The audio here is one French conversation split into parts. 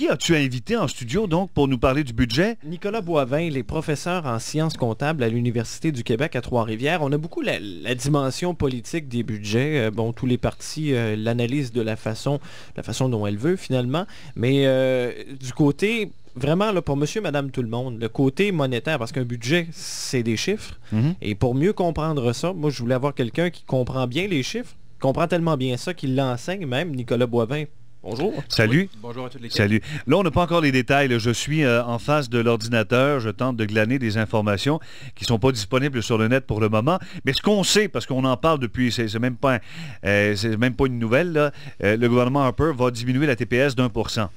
Qui as-tu invité en studio donc pour nous parler du budget? Nicolas Boivin, les est professeur en sciences comptables à l'Université du Québec à Trois-Rivières. On a beaucoup la, dimension politique des budgets. Euh, bon, tous les partis euh, l'analyse l'analysent de la façon, la façon dont elle veut finalement. Mais euh, du côté vraiment là, pour monsieur, madame, tout le monde, le côté monétaire, parce qu'un budget, c'est des chiffres. Mm-hmm. Et pour mieux comprendre ça, moi, je voulais avoir quelqu'un qui comprend bien les chiffres, comprend tellement bien ça qu'il l'enseigne même. Nicolas Boivin Bonjour. Salut. bonjour à toute l'équipe. Salut. Là, on n'a pas encore les détails. Je suis euh, en face de l'ordinateur. Je tente de glaner des informations qui ne sont pas disponibles sur le net pour le moment. Mais ce qu'on sait, parce qu'on en parle depuis, c'est même, pas euh, même pas une nouvelle, euh, le gouvernement Harper va diminuer la TPS d'un pour cent.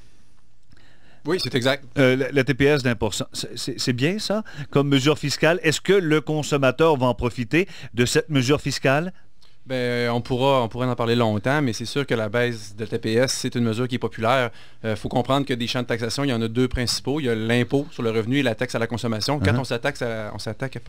Oui, c'est exact. la, TPS d'un c'est bien ça comme mesure fiscale. Est-ce que le consommateur va en profiter de cette mesure fiscale? Ben, euh, on, pourra, on pourrait en parler longtemps, mais c'est sûr que la baisse de TPS, c'est une mesure qui est populaire. Il euh, faut comprendre que des champs de taxation, il y en a deux principaux. Il y a l'impôt sur le revenu et la taxe à la consommation. Quand uh-huh. on s'attaque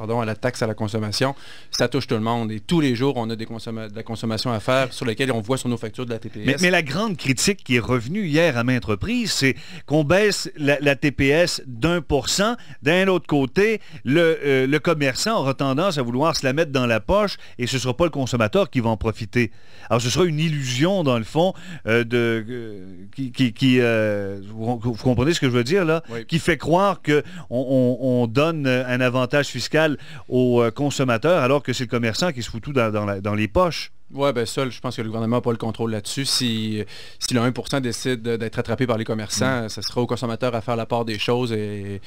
on à la taxe à la consommation, ça touche tout le monde. Et tous les jours, on a des de la consommation à faire sur lesquelles on voit sur nos factures de la TPS. Mais, la grande critique qui est revenue hier à maintes reprises, c'est qu'on baisse la, TPS d'un pour cent. D'un autre côté, euh, le commerçant aura tendance à vouloir se la mettre dans la poche et ce ne sera pas le consommateur qui vont en profiter. Alors ce sera une illusion, dans le fond, euh, de, euh, qui... Euh, vous, comprenez ce que je veux dire, là? Qui fait croire qu'on on, donne un avantage fiscal aux consommateurs alors que c'est le commerçant qui se fout tout dans les poches. Oui, ben seul, je pense que le gouvernement n'a pas le contrôle là-dessus. Si, si le 1 décide d'être attrapé par les commerçants, ce mm. sera aux consommateurs à faire la part des choses et,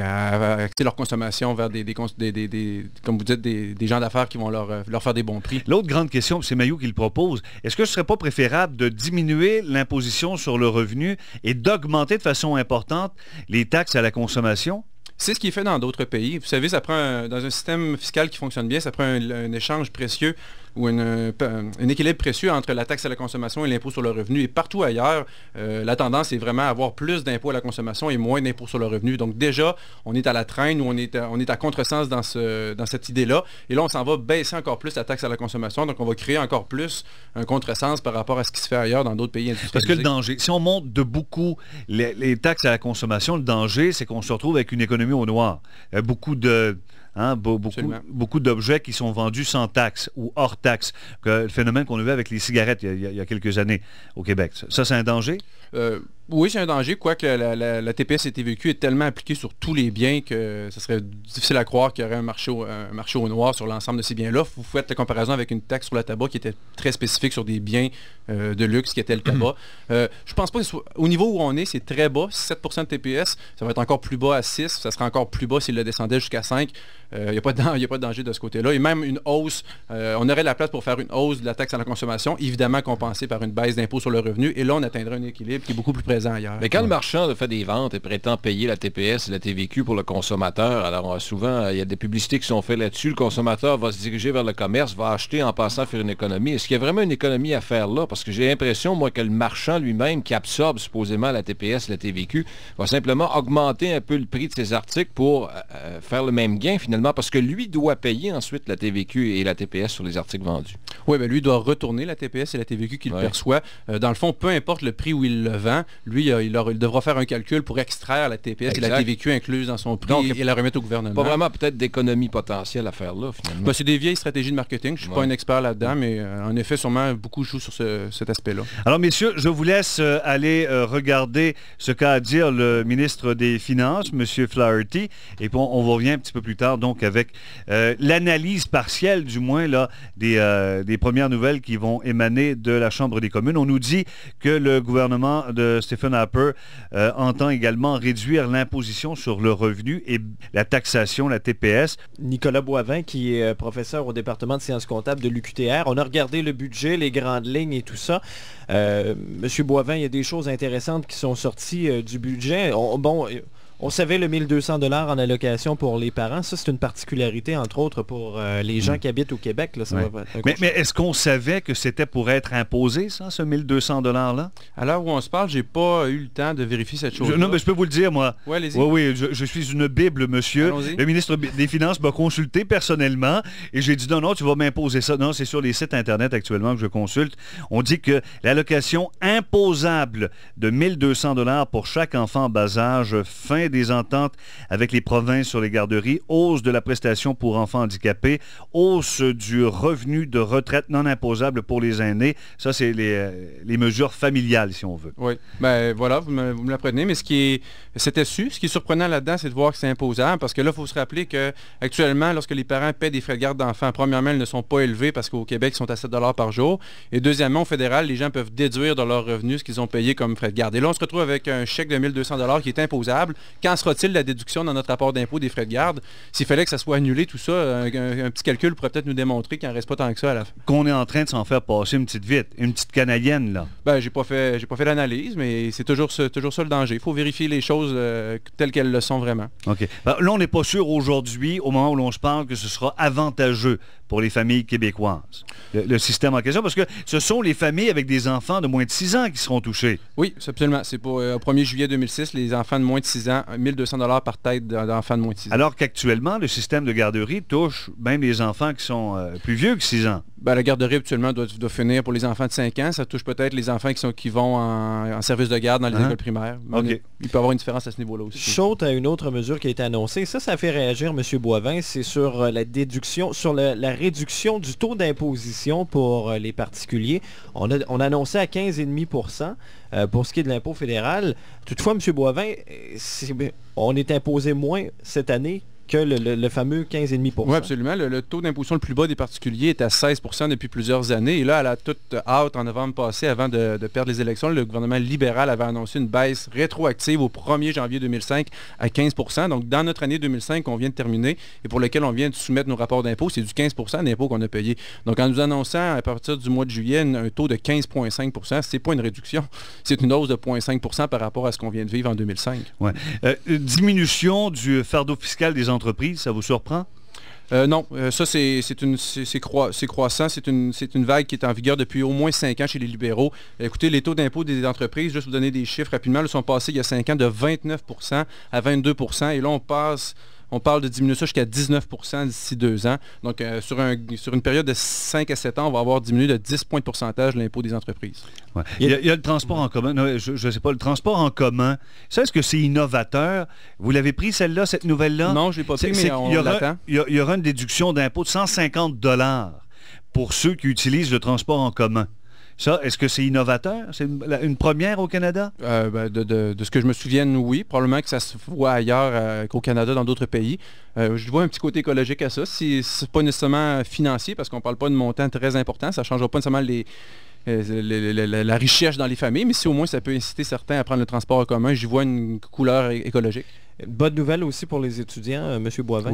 à acter leur consommation vers des, des, comme vous dites, des, gens d'affaires qui vont euh, leur, faire des bons prix. L'autre grande question, c'est Maillot qui le propose, est-ce que ce ne serait pas préférable de diminuer l'imposition sur le revenu et d'augmenter de façon importante les taxes à la consommation? C'est ce qui est fait dans d'autres pays. Vous savez, ça prend dans un système fiscal qui fonctionne bien, ça prend un échange précieux ou euh, un équilibre précieux entre la taxe à la consommation et l'impôt sur le revenu. Et partout ailleurs, euh, la tendance est vraiment à avoir plus d'impôts à la consommation et moins d'impôts sur le revenu. Donc déjà, on est à la traîne ou on est à, euh, on est à contresens dans, ce, dans cette idée-là. Et là, on s'en va baisser encore plus la taxe à la consommation. Donc on va créer encore plus un contresens par rapport à ce qui se fait ailleurs dans d'autres pays industriels. Parce que le danger, si on monte de beaucoup les taxes à la consommation, le danger, c'est qu'on se retrouve avec une économie au noir. Beaucoup de Hein, beaucoup, beaucoup d'objets qui sont vendus sans taxe ou hors taxe. le phénomène qu'on a vu avec les cigarettes il y a, quelques années au Québec. Ça, c'est un danger? Euh, oui, c'est un danger, quoique la, la, TPS et TVQ est tellement appliquée sur tous les biens que ce serait difficile à croire qu'il y aurait un marché au, noir sur l'ensemble de ces biens-là. Vous faites la comparaison avec une taxe sur le tabac qui était très spécifique sur des biens euh, de luxe qui était le tabac. Euh, je ne pense pas au niveau où on est, c'est très bas, 7% de TPS, ça va être encore plus bas à 6, ça sera encore plus bas s'il le descendait jusqu'à 5. Il n'y a, a, pas de danger de ce côté-là. Et même une hausse, euh, on aurait la place pour faire une hausse de la taxe à la consommation, évidemment compensée par une baisse d'impôt sur le revenu. Et là, on atteindrait un équilibre qui est beaucoup plus présent mais quand le marchand fait des ventes et prétend payer la TPS et la TVQ pour le consommateur, alors euh, souvent, euh, il y a des publicités qui sont faites là-dessus, le consommateur va se diriger vers le commerce, va acheter en passant faire une économie. Est-ce qu'il y a vraiment une économie à faire là? Parce que j'ai l'impression, moi, que le marchand lui-même, qui absorbe supposément la TPS, et la TVQ, va simplement augmenter un peu le prix de ses articles pour euh, faire le même gain finalement, parce que lui doit payer ensuite la TVQ et la TPS sur les articles vendus. Oui, mais ben, lui doit retourner la TPS et la TVQ qu'il perçoit. dans le fond, peu importe le prix où il le vend, lui, il, devra faire un calcul pour extraire la TPS et la TVQ incluse dans son prix et, la remettre au gouvernement. Pas vraiment peut-être d'économie potentielle à faire là, finalement. Ben, c'est des vieilles stratégies de marketing. Je ne suis pas un expert là-dedans, mais euh, en effet, sûrement, beaucoup jouent sur cet aspect-là. Alors, messieurs, je vous laisse euh, aller euh, regarder ce qu'a à dire le ministre des Finances, M. Flaherty, et puis on, revient un petit peu plus tard, donc, avec l'analyse partielle, du moins, là, des, des premières nouvelles qui vont émaner de la Chambre des communes. On nous dit que le gouvernement de Stephen Harper euh, entend également réduire l'imposition sur le revenu et la taxation, la TPS. Nicolas Boivin, qui est euh, professeur au département de sciences comptables de l'UQTR, on a regardé le budget, les grandes lignes et tout ça. Euh, Monsieur Boivin, il y a des choses intéressantes qui sont sorties du budget. bon, on savait le 1200 dollars en allocation pour les parents. Ça, c'est une particularité, entre autres, pour euh, les gens hmm. qui habitent au Québec. mais, est-ce qu'on savait que c'était pour être imposé, ça, ce 1200 dollars-là? À l'heure où on se parle, j'ai pas eu le temps de vérifier cette chose. non, mais je peux vous le dire, moi. oui, oui, je, suis une Bible, monsieur. Le ministre des Finances m'a consulté personnellement et j'ai dit non, non, tu vas m'imposer ça. Non, c'est sur les sites Internet actuellement que je consulte. On dit que l'allocation imposable de 1200 dollars pour chaque enfant bas âge fin des ententes avec les provinces sur les garderies, hausse de la prestation pour enfants handicapés, hausse du revenu de retraite non imposable pour les aînés. Ça, c'est les, euh, mesures familiales, si on veut. Oui. Ben voilà, vous me, vous l'apprenez. Mais ce qui est, c'était su, ce qui est surprenant là-dedans, c'est de voir que c'est imposable parce que là, il faut se rappeler qu'actuellement, lorsque les parents paient des frais de garde d'enfants, premièrement, ils ne sont pas élevés parce qu'au Québec, ils sont à 7 par jour. Et deuxièmement, au fédéral, les gens peuvent déduire de leurs revenus ce qu'ils ont payé comme frais de garde. Et là, on se retrouve avec un chèque de 1200 qui est imposable, Qu'en sera-t-il la déduction dans notre rapport d'impôt des frais de garde? S'il fallait que ça soit annulé, tout ça, un, petit calcul pourrait peut-être nous démontrer qu'il n'en reste pas tant que ça à la fin. Qu'on est en train de s'en faire passer une petite vite, une petite canadienne, là. Ben, j'ai pas fait, j'ai pas fait l'analyse, mais c'est toujours, toujours ça le danger. Il faut vérifier les choses euh, telles qu'elles le sont vraiment. OK. Ben, là, on n'est pas sûr aujourd'hui, au moment où l'on se parle, que ce sera avantageux pour les familles québécoises, le, système en question, parce que ce sont les familles avec des enfants de moins de 6 ans qui seront touchées. Oui, absolument. C'est pour le euh, 1er juillet 2006, les enfants de moins de 6 ans 1200 dollars par tête d'enfant de moins de ans. Alors qu'actuellement, le système de garderie touche même les enfants qui sont euh, plus vieux que 6 ans. Ben, la garderie actuellement doit, finir pour les enfants de 5 ans. Ça touche peut-être les enfants qui, sont, qui vont en, service de garde dans les hein? écoles primaires. il peut y avoir une différence à ce niveau-là aussi. Chaute à une autre mesure qui a été annoncée. Ça, ça fait réagir M. Boivin. C'est sur euh, la déduction, sur la réduction du taux d'imposition pour euh, les particuliers. On a, on a annoncé à 15,5 pour ce qui est de l'impôt fédéral. Toutefois, M. Boivin, c'est on est imposé moins cette année que le, fameux 15,5 Oui, absolument. Le, taux d'imposition le plus bas des particuliers est à 16 depuis plusieurs années. Et là, à la toute hâte, en novembre passé, avant de, perdre les élections, le gouvernement libéral avait annoncé une baisse rétroactive au 1er janvier 2005 à 15 Donc, dans notre année 2005 qu'on vient de terminer et pour lequel on vient de soumettre nos rapports d'impôts, c'est du 15 d'impôts qu'on a payé. Donc, en nous annonçant à partir du mois de juillet un taux de 15,5 ce n'est pas une réduction, c'est une hausse de 0,5 par rapport à ce qu'on vient de vivre en 2005. Ouais. Euh, diminution du fardeau fiscal des entreprises ça vous surprend? Euh, non, euh, ça c'est croissant, c'est une, une, vague qui est en vigueur depuis au moins cinq ans chez les libéraux. Écoutez, les taux d'impôt des entreprises, juste vous donner des chiffres rapidement, ils sont passés il y a cinq ans de 29% à 22%, et là on passe on parle de diminuer ça jusqu'à 19 d'ici deux ans. Donc, euh, sur, une période de 5 à 7 ans, on va avoir diminué de 10 points de pourcentage l'impôt des entreprises. Il, y a, le transport en commun. je ne sais pas, le transport en commun, ça, est-ce que c'est innovateur? Vous l'avez pris, celle-là, cette nouvelle-là? Non, je ne l'ai pas pris, mais Il, y aura une déduction d'impôt de 150 dollars pour ceux qui utilisent le transport en commun. Ça, est-ce que c'est innovateur? C'est une, première au Canada? Euh, ben, de, ce que je me souviens, oui. Probablement que ça se voit ailleurs euh, qu'au Canada, dans d'autres pays. Euh, je vois un petit côté écologique à ça. Ce n'est pas nécessairement financier, parce qu'on ne parle pas de montants très importants, ça ne changera pas nécessairement la, la richesse dans les familles, mais si au moins ça peut inciter certains à prendre le transport en commun, j'y vois une couleur écologique. Bonne nouvelle aussi pour les étudiants, euh, M. Boivin.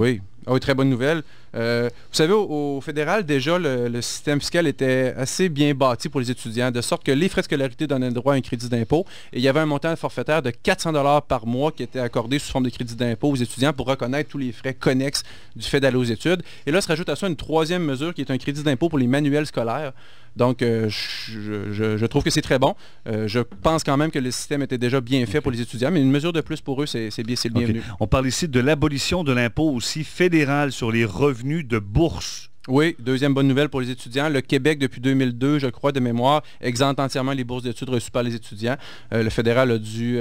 Ah oui, très bonne nouvelle. Euh, vous savez, au, fédéral, déjà, le, système fiscal était assez bien bâti pour les étudiants, de sorte que les frais de scolarité donnaient droit à un crédit d'impôt. Et il y avait un montant forfaitaire de 400 par mois qui était accordé sous forme de crédit d'impôt aux étudiants pour reconnaître tous les frais connexes du fait d'aller aux études. Et là, se rajoute à ça une troisième mesure qui est un crédit d'impôt pour les manuels scolaires. Donc, euh, je, trouve que c'est très bon. Euh, je pense quand même que le système était déjà bien fait pour les étudiants, mais une mesure de plus pour eux, c'est bien, le bienvenu. On parle ici de l'abolition de l'impôt aussi fédéral sur les revenus de bourse. Oui, deuxième bonne nouvelle pour les étudiants. Le Québec, depuis 2002, je crois, de mémoire, exempte entièrement les bourses d'études reçues par les étudiants. Euh, le fédéral a dû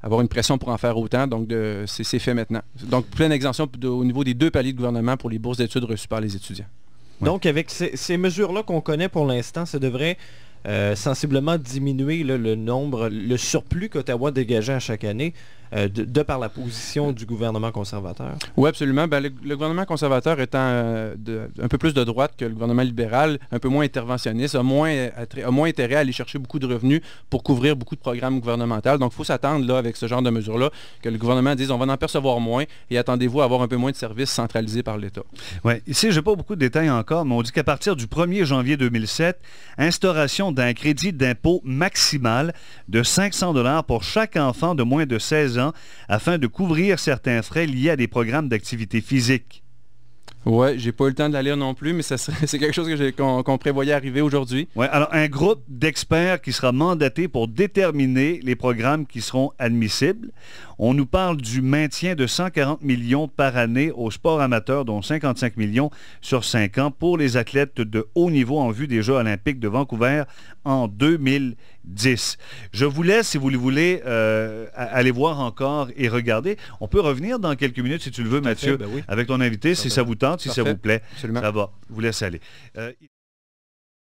avoir une pression pour en faire autant. Donc, c'est fait maintenant. Donc, pleine exemption au niveau des deux paliers de gouvernement pour les bourses d'études reçues par les étudiants. Donc, avec ces, mesures-là qu'on connaît pour l'instant, ça devrait euh, sensiblement diminuer le nombre, le surplus qu'Ottawa dégageait à chaque année. Euh, de, par la position du gouvernement conservateur? Oui, absolument. Ben, le, gouvernement conservateur étant euh, un peu plus de droite que le gouvernement libéral, un peu moins interventionniste, a moins, euh, moins intérêt à aller chercher beaucoup de revenus pour couvrir beaucoup de programmes gouvernementaux. Donc, il faut s'attendre là, avec ce genre de mesures-là, que le gouvernement dise on va en percevoir moins et attendez-vous à avoir un peu moins de services centralisés par l'État. Oui. Ici, je n'ai pas beaucoup de détails encore, mais on dit qu'à partir du 1er janvier 2007, instauration d'un crédit d'impôt maximal de 500 pour chaque enfant de moins de 16 afin de couvrir certains frais liés à des programmes d'activité physique. Ouais, j'ai pas eu le temps de la lire non plus, mais c'est quelque chose qu'on prévoyait arriver aujourd'hui. Oui, alors un groupe d'experts qui sera mandaté pour déterminer les programmes qui seront admissibles. On nous parle du maintien de 140 millions par année au sport amateur, dont 55 millions sur 5 ans pour les athlètes de haut niveau en vue des Jeux olympiques de Vancouver en 2010. Je vous laisse, si vous le voulez, euh, aller voir encore et regarder. On peut revenir dans quelques minutes, si tu le veux, Mathieu, ben avec ton invité, si ça vous tente, si ça vous plaît. Absolument. Ça va, vous laisse aller. Euh,